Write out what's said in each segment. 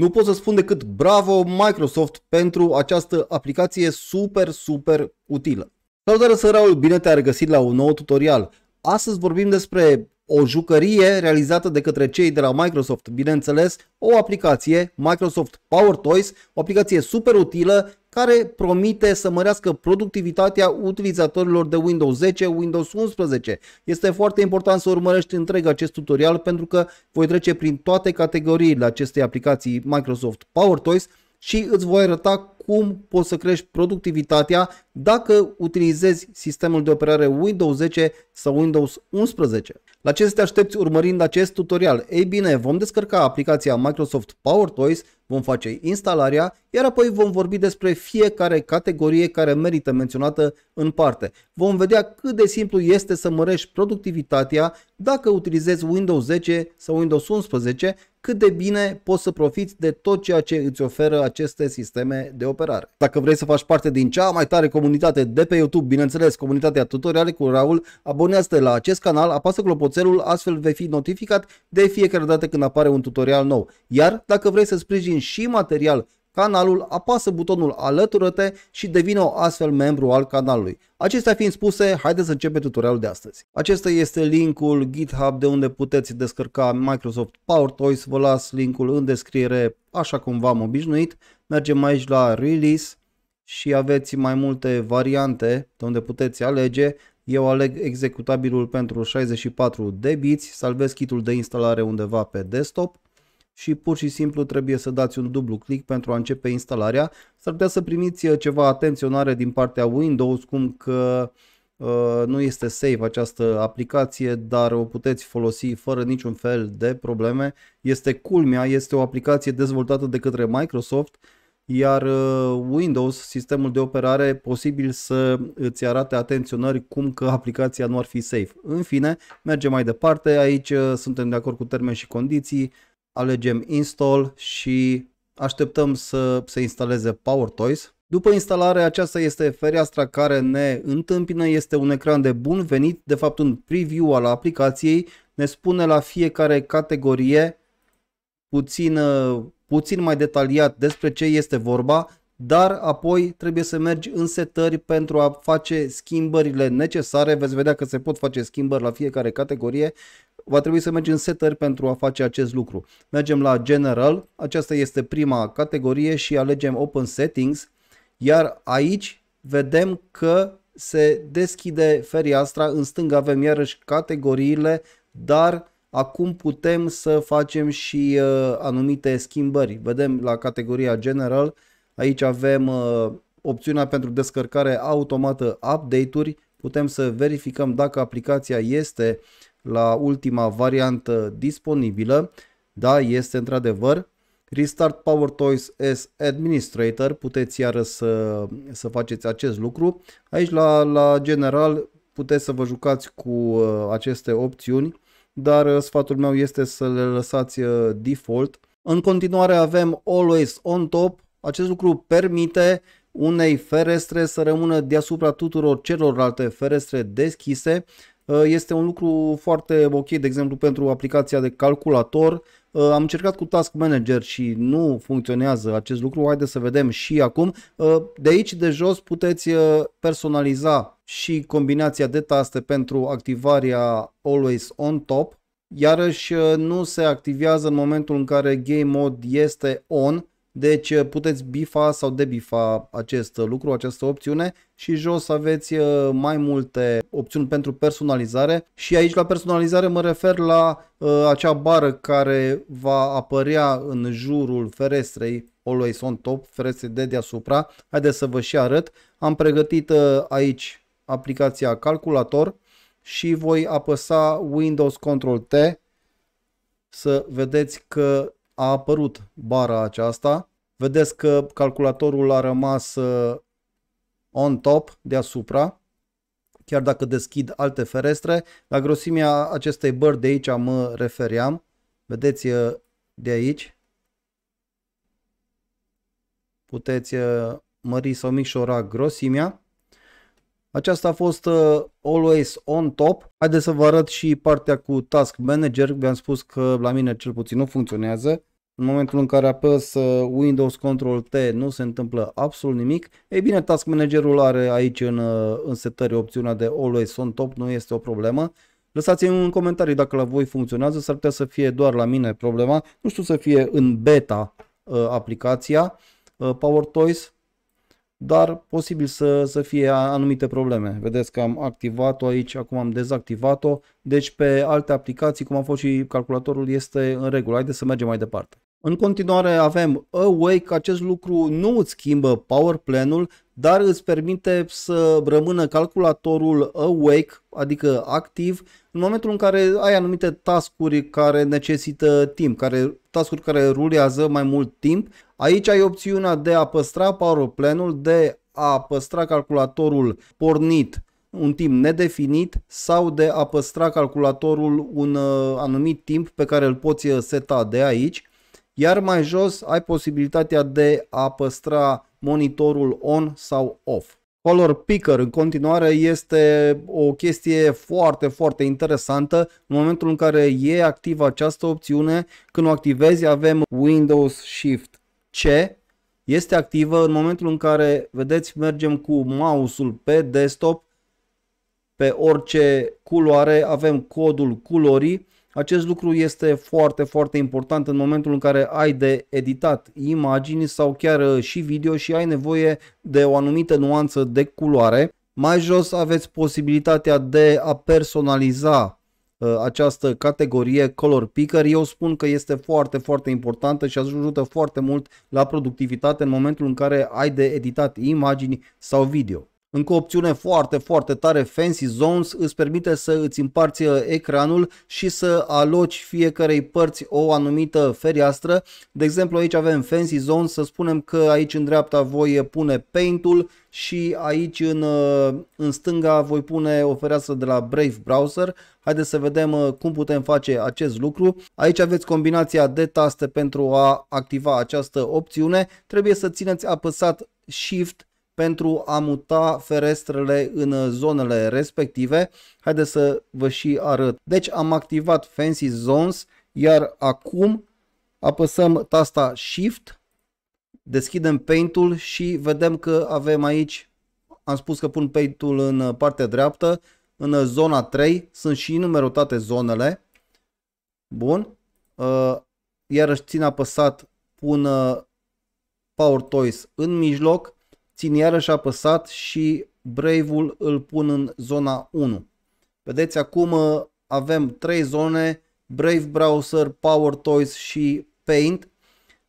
Nu pot să spun decât bravo Microsoft pentru această aplicație super, super utilă. Salutare sărăul, bine te-ai regăsit la un nou tutorial. Astăzi vorbim despre o jucărie realizată de către cei de la Microsoft, bineînțeles, o aplicație, Microsoft Power Toys, o aplicație super utilă care promite să mărească productivitatea utilizatorilor de Windows 10, Windows 11. Este foarte important să urmărești întreg acest tutorial pentru că voi trece prin toate categoriile acestei aplicații Microsoft Power Toys și îți voi arăta cum poți să crești productivitatea dacă utilizezi sistemul de operare Windows 10 sau Windows 11. La ce să te aștepți urmărind acest tutorial? Ei bine, vom descărca aplicația Microsoft Power Toys, vom face instalarea, iar apoi vom vorbi despre fiecare categorie care merită menționată în parte. Vom vedea cât de simplu este să mărești productivitatea dacă utilizezi Windows 10 sau Windows 11, cât de bine poți să profiți de tot ceea ce îți oferă aceste sisteme de operare. Dacă vrei să faci parte din cea mai tare comunitate de pe YouTube, bineînțeles comunitatea tutoriale cu Raul, abonează-te la acest canal, apasă clopoțelul cățelul, astfel vei fi notificat de fiecare dată când apare un tutorial nou. Iar dacă vrei să sprijini și material canalul, apasă butonul alătură-te și devină astfel membru al canalului. Acestea fiind spuse, haideți să începe tutorialul de astăzi. Acesta este linkul GitHub de unde puteți descărca Microsoft Power Toys, vă las linkul în descriere așa cum v-am obișnuit. Mergem aici la Release și aveți mai multe variante de unde puteți alege. Eu aleg executabilul pentru 64 de biți, salvez kitul de instalare undeva pe desktop și pur și simplu trebuie să dați un dublu click pentru a începe instalarea. S-ar putea să primiți uh, ceva atenționare din partea Windows cum că uh, nu este safe această aplicație, dar o puteți folosi fără niciun fel de probleme. Este culmea, este o aplicație dezvoltată de către Microsoft iar uh, Windows, sistemul de operare, posibil să îți arate atenționări cum că aplicația nu ar fi safe. În fine, mergem mai departe, aici uh, suntem de acord cu termen și condiții, alegem install și așteptăm să se instaleze PowerToys. După instalare, aceasta este fereastra care ne întâmpină, este un ecran de bun venit, de fapt un preview al aplicației, ne spune la fiecare categorie puțin, ă, puțin mai detaliat despre ce este vorba, dar apoi trebuie să mergi în setări pentru a face schimbările necesare. Veți vedea că se pot face schimbări la fiecare categorie. Va trebui să mergi în setări pentru a face acest lucru. Mergem la General, aceasta este prima categorie și alegem Open Settings, iar aici vedem că se deschide fereastra, în stânga avem iarăși categoriile, dar acum putem să facem și uh, anumite schimbări. Vedem la categoria General, aici avem uh, opțiunea pentru descărcare automată update-uri, putem să verificăm dacă aplicația este la ultima variantă disponibilă, da, este într-adevăr. Restart PowerToys as Administrator, puteți iară să, să faceți acest lucru. Aici la, la general puteți să vă jucați cu uh, aceste opțiuni dar uh, sfatul meu este să le lăsați uh, default. În continuare avem Always on top, acest lucru permite unei ferestre să rămână deasupra tuturor celorlalte ferestre deschise. Uh, este un lucru foarte ok, de exemplu, pentru aplicația de calculator. Am încercat cu Task Manager și nu funcționează acest lucru. Haideți să vedem și acum. De aici de jos puteți personaliza și combinația de taste pentru activarea Always On Top. Iarăși uh, nu se activează în momentul în care Game Mode este On, deci uh, puteți bifa sau debifa acest uh, lucru, această opțiune și jos aveți mai multe opțiuni pentru personalizare și aici la personalizare mă refer la uh, acea bară care va apărea în jurul ferestrei Always on top, ferestre de deasupra. Haideți să vă și arăt. Am pregătit uh, aici aplicația calculator și voi apăsa Windows Control T să vedeți că a apărut bara aceasta. Vedeți că calculatorul a rămas uh, on top deasupra, chiar dacă deschid alte ferestre. La grosimea acestei bări de aici mă refeream. Vedeți uh, de aici. Puteți uh, mări sau micșora grosimea. Aceasta a fost uh, Always on top. Haideți să vă arăt și partea cu Task Manager. Vi-am spus că la mine cel puțin nu funcționează. În momentul în care apăs uh, Windows Control T nu se întâmplă absolut nimic. Ei bine, Task Managerul are aici în, uh, în setări opțiunea de Always on top, nu este o problemă. Lăsați-mi un comentariu dacă la voi funcționează, s-ar putea să fie doar la mine problema. Nu știu să fie în beta uh, aplicația Power Toys dar posibil să, să fie anumite probleme. Vedeți că am activat-o aici, acum am dezactivat-o, deci pe alte aplicații, cum a fost și calculatorul, este în regulă. Haideți să mergem mai departe. În continuare avem Awake, acest lucru nu îți schimbă power plan-ul, dar îți permite să rămână calculatorul awake, adică activ, în momentul în care ai anumite tascuri care necesită timp, care tascuri care rulează mai mult timp, Aici ai opțiunea de a păstra powerplanul, de a păstra calculatorul pornit un timp nedefinit sau de a păstra calculatorul un uh, anumit timp pe care îl poți uh, seta de aici. Iar mai jos ai posibilitatea de a păstra monitorul on sau off. Color Picker în continuare este o chestie foarte, foarte interesantă. În momentul în care e activă această opțiune, când o activezi avem Windows Shift ce este activă în momentul în care, vedeți, mergem cu mouse-ul pe desktop, pe orice culoare, avem codul culorii. Acest lucru este foarte, foarte important în momentul în care ai de editat imagini sau chiar uh, și video și ai nevoie de o anumită nuanță de culoare. Mai jos aveți posibilitatea de a personaliza Uh, această categorie color picker. Eu spun că este foarte, foarte importantă și ajută foarte mult la productivitate în momentul în care ai de editat imagini sau video. Încă o opțiune foarte, foarte tare, Fancy Zones, îți permite să îți împarți uh, ecranul și să aloci fiecarei părți o anumită fereastră. De exemplu aici avem Fancy Zones, să spunem că aici în dreapta voi pune Paint-ul și aici în, uh, în stânga voi pune o fereastră de la Brave Browser. Haideți să vedem uh, cum putem face acest lucru. Aici aveți combinația de taste pentru a activa această opțiune. Trebuie să țineți apăsat Shift pentru a muta ferestrele în zonele respective. Haideți să vă și arăt. Deci am activat Fancy Zones, iar acum apăsăm tasta Shift, deschidem Paint-ul și vedem că avem aici, am spus că pun Paint-ul în partea dreaptă, în zona 3 sunt și numerotate zonele. Bun. Uh, iarăși țin apăsat, pun uh, Power Toys în mijloc țin iarăși apăsat și Brave-ul îl pun în zona 1. Vedeți, acum uh, avem 3 zone, Brave Browser, Power Toys și Paint.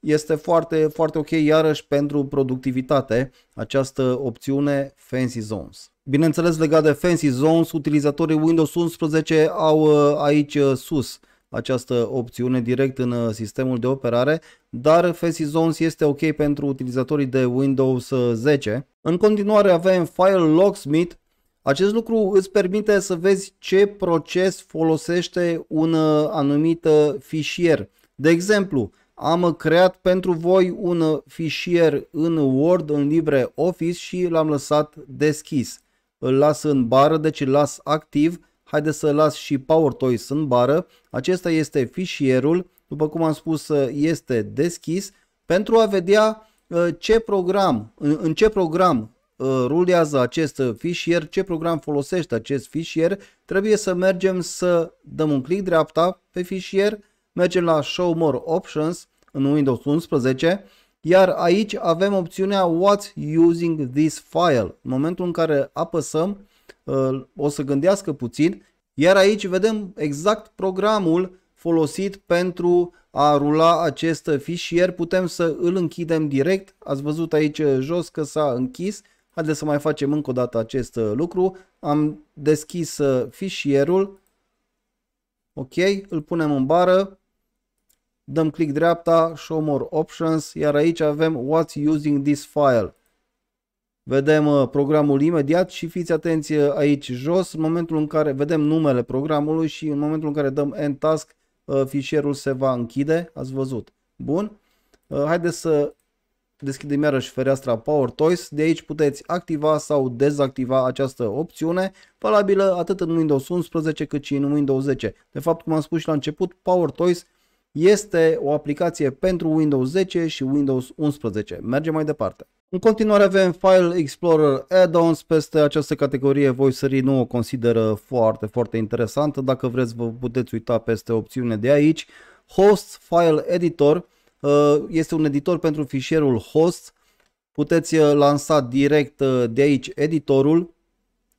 Este foarte, foarte ok iarăși pentru productivitate această opțiune Fancy Zones. Bineînțeles, legat de Fancy Zones, utilizatorii Windows 11 au uh, aici uh, sus această opțiune direct în uh, sistemul de operare, dar Fuzzy Zones este ok pentru utilizatorii de Windows 10. Uh, în continuare avem File Locksmith, acest lucru îți permite să vezi ce proces folosește un uh, anumit fișier. De exemplu, am creat pentru voi un fișier în Word, în LibreOffice și l-am lăsat deschis. Îl las în bară, deci îl las activ Haideți să las și Power Toys în bară. Acesta este fișierul, după cum am spus, ă, este deschis pentru a vedea ă, ce program, în ce program ă, rulează acest fișier, ce program folosește acest fișier. Trebuie să mergem să dăm un click dreapta pe fișier, mergem la Show More Options în Windows 11, iar aici avem opțiunea What's using this file. În momentul în care apăsăm, o să gândească puțin, iar aici vedem exact programul folosit pentru a rula acest fișier. Putem să îl închidem direct, ați văzut aici eh, jos că s-a închis. Haideți să mai facem încă o dată acest eh, lucru. Am deschis eh, fișierul, ok, îl punem în bară, dăm click dreapta, show more options, iar aici avem what's using this file. Vedem uh, programul imediat și fiți atenți uh, aici jos, în momentul în care vedem numele programului și în momentul în care dăm end task, uh, fișierul se va închide, ați văzut. Bun, haideți să deschidem iarăși fereastra Power Toys, de aici puteți activa sau dezactiva această opțiune, valabilă atât în Windows 11 cât și în Windows 10. De fapt, cum am spus și la început, Power Toys este o aplicație pentru Windows 10 și Windows 11. Mergem mai departe. În continuare avem File Explorer Add-ons, peste această categorie voi sări nu o consideră foarte, foarte interesantă, dacă vreți vă puteți uita peste opțiune de aici. Host File Editor uh, este un editor pentru fișierul host, puteți uh, lansa direct uh, de aici editorul,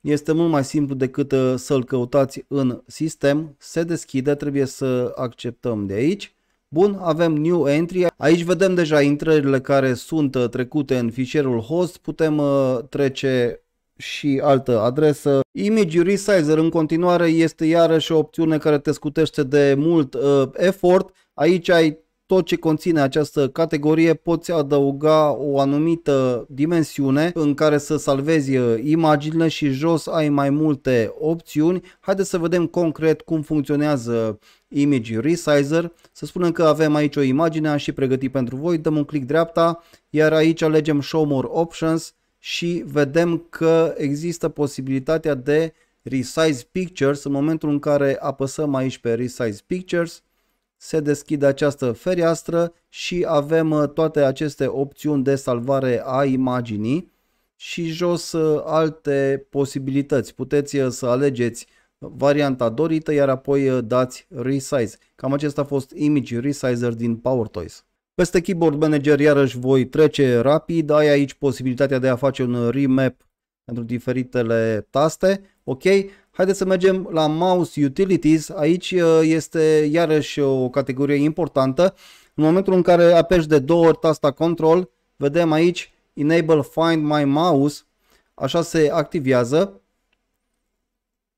este mult mai simplu decât să-l căutați în sistem, se deschide, trebuie să acceptăm de aici. Bun, avem New Entry. Aici vedem deja intrările care sunt uh, trecute în fișierul host. Putem uh, trece și altă adresă. Image Resizer în continuare este iarăși o opțiune care te scutește de mult uh, efort. Aici ai tot ce conține această categorie, poți adăuga o anumită dimensiune în care să salvezi uh, imaginile și jos ai mai multe opțiuni. Haideți să vedem concret cum funcționează Image Resizer. Să spunem că avem aici o imagine, am și pregătit pentru voi, dăm un click dreapta, iar aici alegem Show More Options și vedem că există posibilitatea de Resize Pictures. În momentul în care apăsăm aici pe Resize Pictures, se deschide această fereastră și avem uh, toate aceste opțiuni de salvare a imaginii și jos uh, alte posibilități. Puteți uh, să alegeți varianta dorită, iar apoi uh, dați Resize. Cam acesta a fost Image Resizer din PowerToys. Peste Keyboard Manager iarăși voi trece rapid, ai aici posibilitatea de a face un remap pentru diferitele taste, ok? Haideți să mergem la Mouse Utilities, aici uh, este iarăși o categorie importantă. În momentul în care apeși de două ori tasta Control, vedem aici Enable Find My Mouse, așa se activează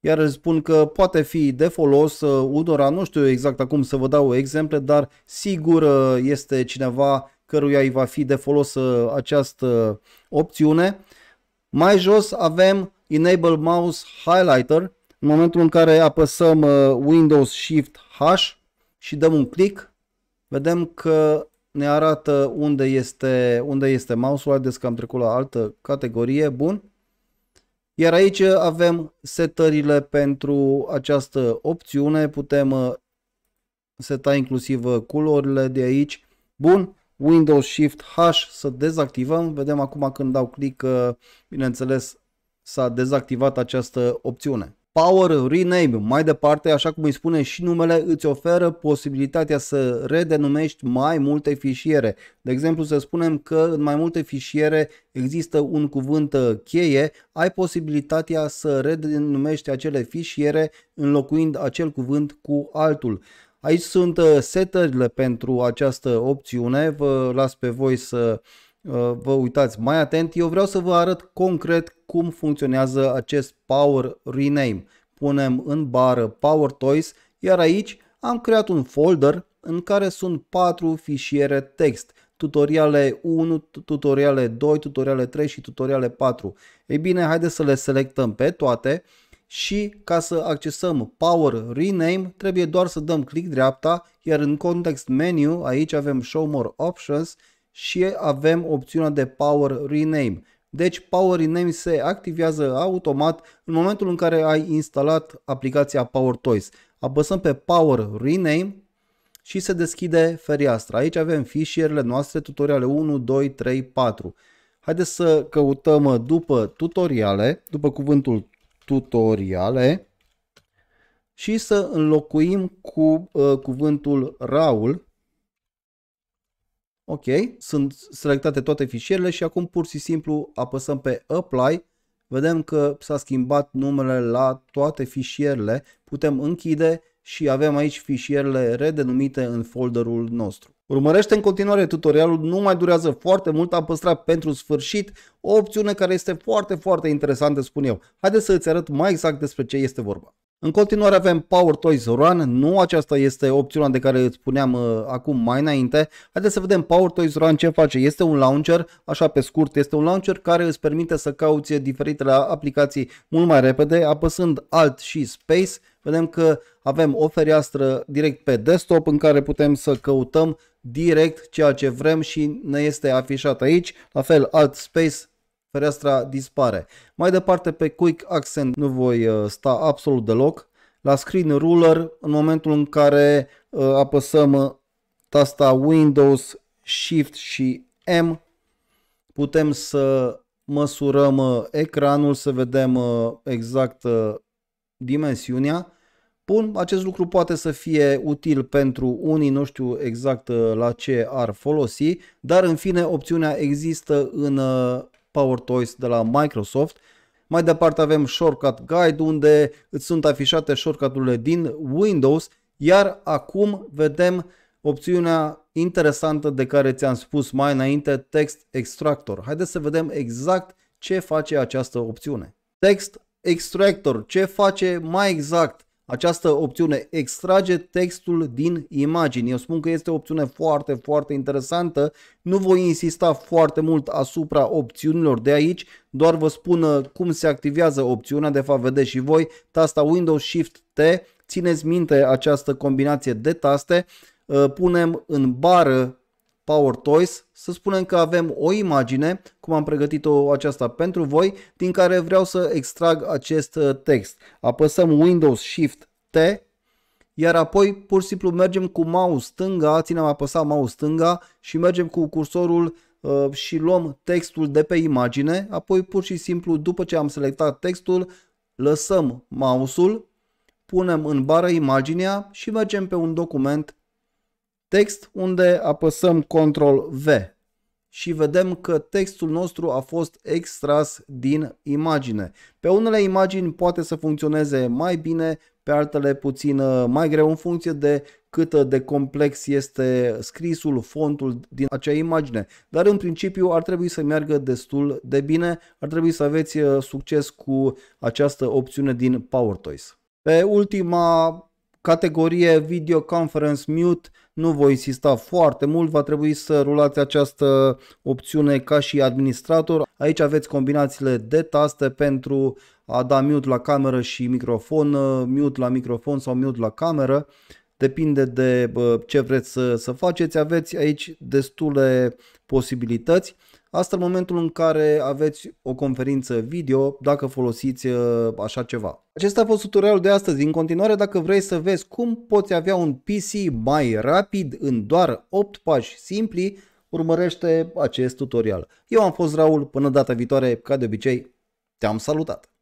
iar îți spun că poate fi de folos unora, uh, nu știu exact acum să vă dau exemple, dar sigur uh, este cineva căruia îi va fi de folos uh, această opțiune. Mai jos avem Enable Mouse Highlighter. În momentul în care apăsăm Windows Shift H și dăm un click, vedem că ne arată unde este, unde este mouse-ul. Haideți că am trecut la altă categorie. Bun. Iar aici avem setările pentru această opțiune, putem uh, seta inclusiv culorile de aici. Bun, Windows Shift H să dezactivăm, vedem acum când dau click, uh, bineînțeles s-a dezactivat această opțiune. Power Rename, mai departe, așa cum îi spune și numele, îți oferă posibilitatea să redenumești mai multe fișiere. De exemplu, să spunem că în mai multe fișiere există un cuvânt uh, cheie, ai posibilitatea să redenumești acele fișiere înlocuind acel cuvânt cu altul. Aici sunt uh, setările pentru această opțiune, vă las pe voi să uh, Uh, vă uitați mai atent, eu vreau să vă arăt concret cum funcționează acest Power Rename. Punem în bară Power Toys, iar aici am creat un folder în care sunt 4 fișiere text, tutoriale 1, tutoriale 2, tutoriale 3 și tutoriale 4. Ei bine, haideți să le selectăm pe toate și ca să accesăm Power Rename trebuie doar să dăm click dreapta, iar în context menu aici avem Show More Options și avem opțiunea de Power Rename. Deci Power Rename se activează automat în momentul în care ai instalat aplicația Power Toys. Apăsăm pe Power Rename și se deschide fereastra. Aici avem fișierele noastre, tutoriale 1, 2, 3, 4. Haideți să căutăm după tutoriale, după cuvântul tutoriale și să înlocuim cu uh, cuvântul RAUL Ok, sunt selectate toate fișierele și acum pur și simplu apăsăm pe Apply. Vedem că s-a schimbat numele la toate fișierele. Putem închide și avem aici fișierele redenumite în folderul nostru. Urmărește în continuare tutorialul, nu mai durează foarte mult, am păstrat pentru sfârșit o opțiune care este foarte, foarte interesantă, spun eu. Haideți să îți arăt mai exact despre ce este vorba. În continuare avem Power Toys Run, nu aceasta este opțiunea de care îți spuneam uh, acum mai înainte. Haideți să vedem Power Toys Run ce face. Este un launcher, așa pe scurt, este un launcher care îți permite să cauți diferitele aplicații mult mai repede, apăsând Alt și Space. Vedem că avem o fereastră direct pe desktop în care putem să căutăm direct ceea ce vrem și ne este afișat aici. La fel, Alt Space fereastra dispare. Mai departe pe Quick Accent nu voi uh, sta absolut deloc. La Screen Ruler, în momentul în care uh, apăsăm uh, tasta Windows, Shift și M, putem să măsurăm ecranul, să vedem exact dimensiunea. Bun, acest lucru poate să fie util pentru unii, nu știu exact la ce ar folosi, dar în fine opțiunea există în Power Toys de la Microsoft. Mai departe avem Shortcut Guide unde îți sunt afișate shortcut-urile din Windows, iar acum vedem opțiunea interesantă de care ți-am spus mai înainte, Text Extractor. Haideți să vedem exact ce face această opțiune. Text Extractor, ce face mai exact? această opțiune extrage textul din imagini. Eu spun că este o opțiune foarte, foarte interesantă. Nu voi insista foarte mult asupra opțiunilor de aici, doar vă spun uh, cum se activează opțiunea, de fapt vedeți și voi, tasta Windows Shift T, țineți minte această combinație de taste, uh, punem în bară Power Toys, să spunem că avem o imagine, cum am pregătit-o aceasta pentru voi, din care vreau să extrag acest uh, text. Apăsăm Windows Shift T, iar apoi pur și simplu mergem cu mouse stânga, ținem apăsat mouse stânga și mergem cu cursorul uh, și luăm textul de pe imagine, apoi pur și simplu după ce am selectat textul, lăsăm mouse-ul, punem în bară imaginea și mergem pe un document text unde apăsăm Ctrl V și vedem că textul nostru a fost extras din imagine. Pe unele imagini poate să funcționeze mai bine, pe altele puțin uh, mai greu în funcție de cât de complex este scrisul, fontul din acea imagine. Dar în principiu ar trebui să meargă destul de bine, ar trebui să aveți uh, succes cu această opțiune din PowerToys. Pe ultima categorie video conference mute nu voi insista foarte mult, va trebui să rulați această opțiune ca și administrator. Aici aveți combinațiile de taste pentru a da mute la cameră și microfon, uh, mute la microfon sau mute la cameră. Depinde de ce vreți să, să faceți, aveți aici destule posibilități. Asta în momentul în care aveți o conferință video, dacă folosiți uh, așa ceva. Acesta a fost tutorialul de astăzi. În continuare, dacă vrei să vezi cum poți avea un PC mai rapid în doar 8 pași simpli, urmărește acest tutorial. Eu am fost Raul, până data viitoare, ca de obicei, te-am salutat!